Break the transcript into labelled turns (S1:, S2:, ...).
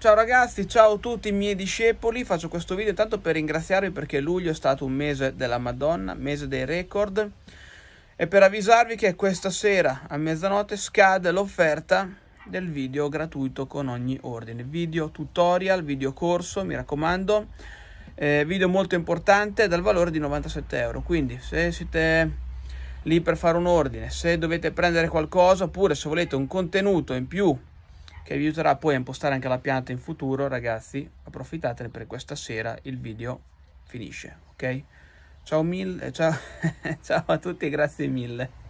S1: Ciao ragazzi, ciao a tutti i miei discepoli, faccio questo video intanto per ringraziarvi perché luglio è stato un mese della Madonna, mese dei record e per avvisarvi che questa sera a mezzanotte scade l'offerta del video gratuito con ogni ordine, video tutorial, video corso, mi raccomando, eh, video molto importante dal valore di 97 euro, quindi se siete lì per fare un ordine, se dovete prendere qualcosa oppure se volete un contenuto in più che vi aiuterà poi a impostare anche la pianta in futuro, ragazzi, approfittatene per questa sera il video finisce, ok? Ciao mille, ciao, ciao a tutti e grazie mille.